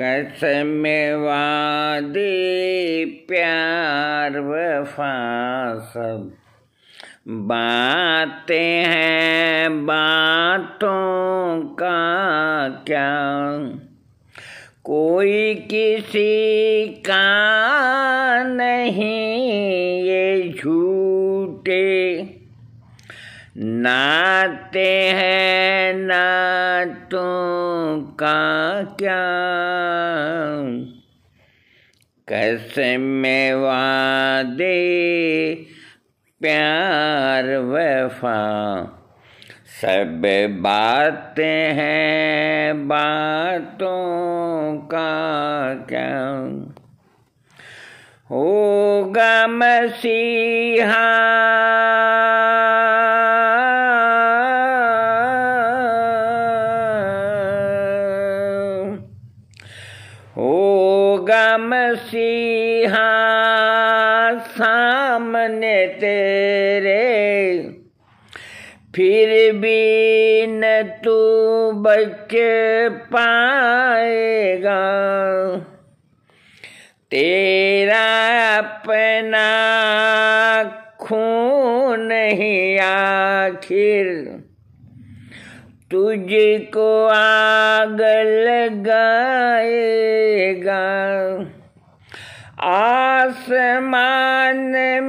कसमेवादी प्यार वफा सब बातें हैं बातों का क्या कोई किसी का नहीं नाते हैं नातों का क्या कैसे में वादे प्यार वफा सब बातें हैं बातों का क्या होगा मसीहा मसीहा सामने तेरे फिर भी न तू बच पाएगा तेरा अपना खून ही आखिर तुझको आग लगाए जाएगा आसमान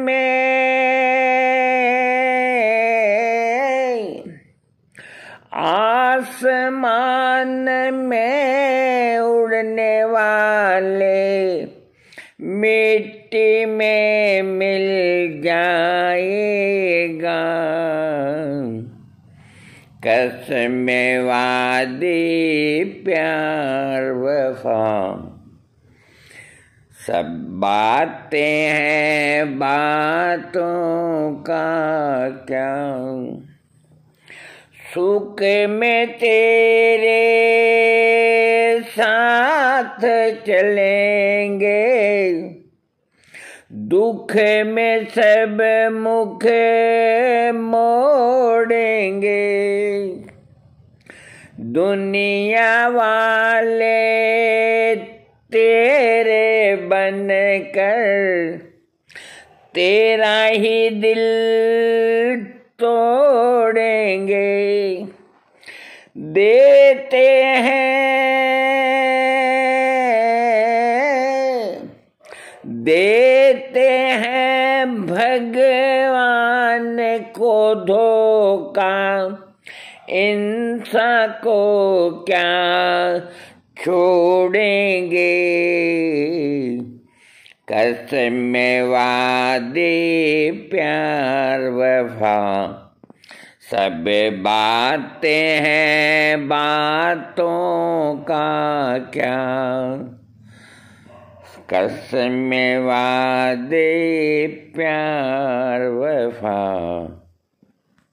में आसमान में उड़ने वाले मिट्टी में मिल जाएगा कसमेवादी प्यार वफा सब बातें हैं बातों का क्या सुख में तेरे साथ चलेंगे दुख में सब मुख मोड़ेंगे दुनिया वाले तेरे बन कर तेरा ही दिल तोड़ेंगे देते हैं दे देते हैं भगवान को धोखा इंसा को क्या छोड़ेंगे कसम वादे प्यार वफा सब बातें हैं बातों का क्या वा दे प्यार वफा